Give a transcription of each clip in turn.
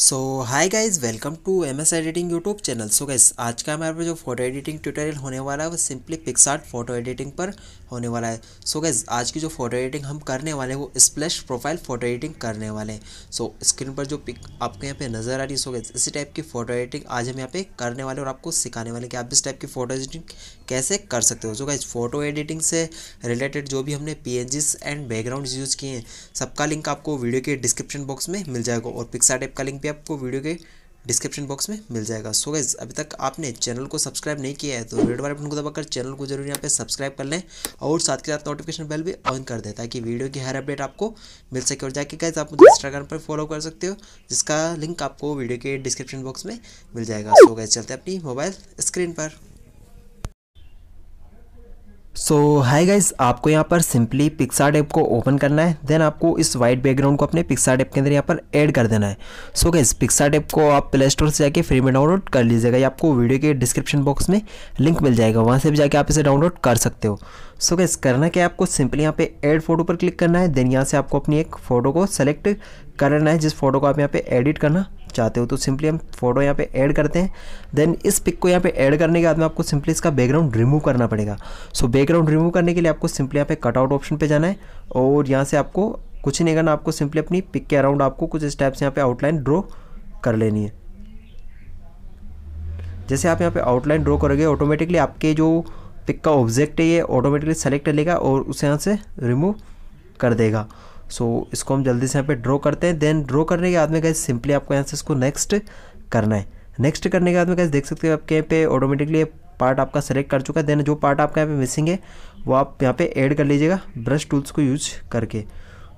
so hi guys welcome to M S editing YouTube channel so guys आज का हमारे जो फोटो एडिटिंग ट्यूटोरियल होने वाला है वो सिंपली पिक्सार्ट फोटो एडिटिंग पर होने वाला है सो so गाइज आज की जो फोटो एडिटिंग हम करने वाले हैं वो स्प्लैश प्रोफाइल फोटो एडिटिंग करने वाले हैं सो so, स्क्रीन पर जो पिक आपको यहाँ पे नज़र आ रही है सो गाइज इसी टाइप की फोटो एडिटिंग आज हम यहाँ पे करने वाले और आपको सिखाने वाले कि आप इस टाइप की फोटो एडिटिंग कैसे कर सकते हो सो गाइज फोटो एडिटिंग से रिलेटेड जो भी हमने पी एंड बैकग्राउंड यूज़ किए हैं सबका लिंक आपको वीडियो के डिस्क्रिप्शन बॉक्स में मिल जाएगा और पिक्सार टेप का लिंक भी आपको वीडियो के डिस्क्रिप्शन बॉक्स में मिल जाएगा सो so गाइज अभी तक आपने चैनल को सब्सक्राइब नहीं किया है तो रेड वाले बटन को दबाकर चैनल को जरूर यहाँ पे सब्सक्राइब कर लें और साथ के साथ नोटिफिकेशन बेल भी ऑन कर दें ताकि वीडियो की हर अपडेट आपको मिल सके और जाके गाइज आप मुझे इंस्टाग्राम पर फॉलो कर सकते हो जिसका लिंक आपको वीडियो के डिस्क्रिप्शन बॉक्स में मिल जाएगा सो so गाइज चलते अपनी मोबाइल स्क्रीन पर सो हाय गाइज आपको यहाँ पर सिंपली पिक्सार डेप को ओपन करना है देन आपको इस वाइट बैकग्राउंड को अपने पिक्सार डेप के अंदर यहाँ पर ऐड कर देना है सो गाइज पिक्सार डेप को आप प्ले स्टोर से जाके फ्री में डाउनलोड कर लीजिएगा या आपको वीडियो के डिस्क्रिप्शन बॉक्स में लिंक मिल जाएगा वहाँ से भी जाके आप इसे डाउनलोड कर सकते हो सो so, गाइज करना क्या आपको सिंपली यहाँ पे एड फोटो पर क्लिक करना है देन यहाँ से आपको अपनी एक फ़ोटो को सेलेक्ट करना है जिस फोटो को आप यहाँ पर एडिट करना चाहते हो तो सिंपली हम फोटो यहाँ पे ऐड करते हैं देन इस पिक को यहाँ पे ऐड करने के बाद में आपको सिंपली इसका बैकग्राउंड रिमूव करना पड़ेगा सो बैकग्राउंड रिमूव करने के लिए आपको सिंपली यहाँ पे कटआउट ऑप्शन पे जाना है और यहाँ से आपको कुछ नहीं करना आपको सिंपली अपनी पिक के अराउंड आपको कुछ स्टेप्स यहाँ पे आउटलाइन ड्रॉ कर लेनी है जैसे आप यहाँ पे आउटलाइन ड्रॉ करोगे ऑटोमेटिकली आपके जो पिक का ऑब्जेक्ट है ये ऑटोमेटिकली सेलेक्ट कर लेगा और उसे यहाँ से रिमूव कर देगा सो so, इसको हम जल्दी से यहाँ पे ड्रॉ करते हैं देन ड्रॉ करने के बाद में कैसे सिंपली आपको यहाँ से इसको नेक्स्ट करना है नेक्स्ट करने के बाद में कैसे देख सकते हो आपके यहाँ पे ऑटोमेटिकली पार्ट आपका सेलेक्ट कर चुका है देन जो पार्ट आपका यहाँ पे मिसिंग है वो आप यहाँ पे ऐड कर लीजिएगा ब्रश टूल्स को यूज करके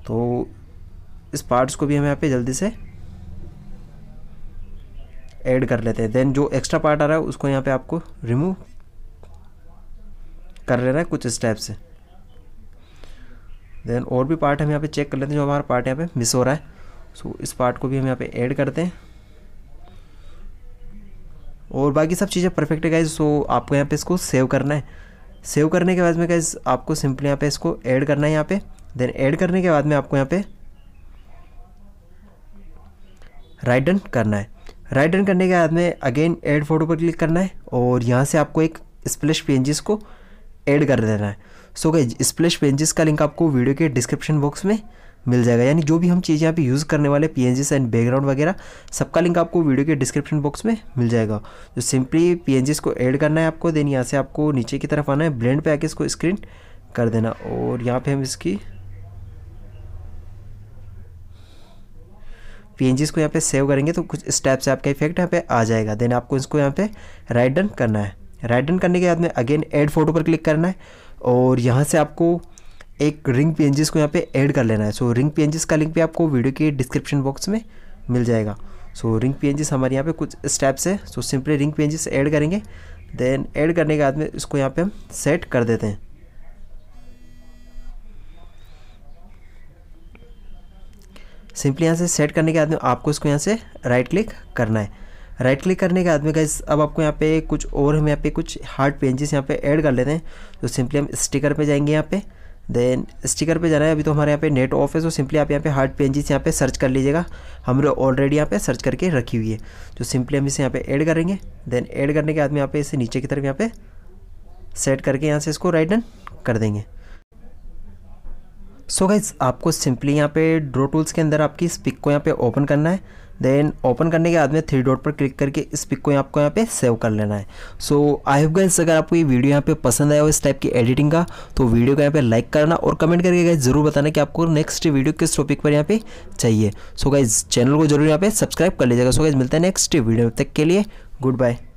तो इस पार्ट्स को भी हम यहाँ पे जल्दी से ऐड कर लेते हैं देन जो एक्स्ट्रा पार्ट आ रहा है उसको यहाँ पे आपको रिमूव कर लेना है कुछ स्टेप से देन और भी पार्ट हम यहाँ पे चेक कर लेते हैं जो हमारा पार्ट यहाँ पे मिस हो रहा है सो so, इस पार्ट को भी हम यहाँ पे ऐड करते हैं और बाकी सब चीज़ें परफेक्ट है गाइज सो आपको यहाँ पे इसको सेव करना है सेव करने के बाद में गाइज आपको सिंपली यहाँ पे इसको ऐड करना है यहाँ पे देन ऐड करने के बाद में आपको यहाँ पे राइट डन करना है राइट डन करने के बाद में अगेन एड फोटो पर क्लिक करना है और यहाँ से आपको एक स्प्लिश पी को ऐड कर देना है सो गए स्प्लेश पेंजेस का लिंक आपको वीडियो के डिस्क्रिप्शन बॉक्स में मिल जाएगा यानी जो भी हम चीज़ यहाँ पे यूज़ करने वाले पी एंड बैकग्राउंड वगैरह सबका लिंक आपको वीडियो के डिस्क्रिप्शन बॉक्स में मिल जाएगा जो सिंपली पी को ऐड करना है आपको देन यहाँ से आपको नीचे की तरफ आना है ब्लेंड पे आके इसको स्क्रीन कर देना और यहाँ पे हम इसकी पी को यहाँ पे सेव करेंगे तो कुछ स्टेप्स आपका इफेक्ट यहाँ पर आ जाएगा देन आपको इसको यहाँ पे राइट डन करना है राइट डन करने के बाद में अगेन एड फोटो पर क्लिक करना है और यहाँ से आपको एक रिंग पी को यहाँ पे ऐड कर लेना है सो रिंग पी का लिंक भी आपको वीडियो के डिस्क्रिप्शन बॉक्स में मिल जाएगा सो रिंग पी हमारे यहाँ पे कुछ स्टेप्स है सो सिंपली रिंग पी ऐड करेंगे देन ऐड करने के बाद में इसको यहाँ पे हम सेट कर देते हैं सिंपली यहाँ से सेट करने के बाद में आपको इसको यहाँ से राइट क्लिक करना है राइट क्लिक करने के बाद में गाइस अब आपको यहाँ पे कुछ और हम यहाँ पे कुछ हार्ड पेंजेस यहाँ पे ऐड कर लेते हैं तो सिंपली हम स्टिकर पे जाएंगे यहाँ पे देन स्टिकर पे जाना है अभी तो हमारे यहाँ पे नेट ऑफ है तो सिंपली आप यहाँ पे हार्ड पेंजेस यहाँ पे सर्च कर लीजिएगा हमने ऑलरेडी यहाँ पे सर्च करके रखी हुई है तो सिंपली हम इसे यहाँ पे ऐड करेंगे देन ऐड करने के बाद में यहाँ पे इसे नीचे की तरफ यहाँ पे सेट करके यहाँ से इसको राइट डन कर देंगे सो so गाइज आपको सिंपली यहाँ पे ड्रो टूल्स के अंदर आपकी इस पिक को यहाँ पे ओपन करना है देन ओपन करने के बाद में थ्री डॉट पर क्लिक करके इस पिक को आपको यहाँ पे सेव कर लेना है सो आई होप गाइस अगर आपको ये वीडियो यहाँ पे पसंद आया हो इस टाइप की एडिटिंग का तो वीडियो को यहाँ पे लाइक करना और कमेंट करके गाइज जरूर बताना कि आपको नेक्स्ट वीडियो किस टॉपिक पर यहाँ पे चाहिए सो गाइज चैनल को जरूर यहाँ पे सब्सक्राइब कर लीजिएगा सो गाइज मिलता है नेक्स्ट वीडियो तक के लिए गुड बाय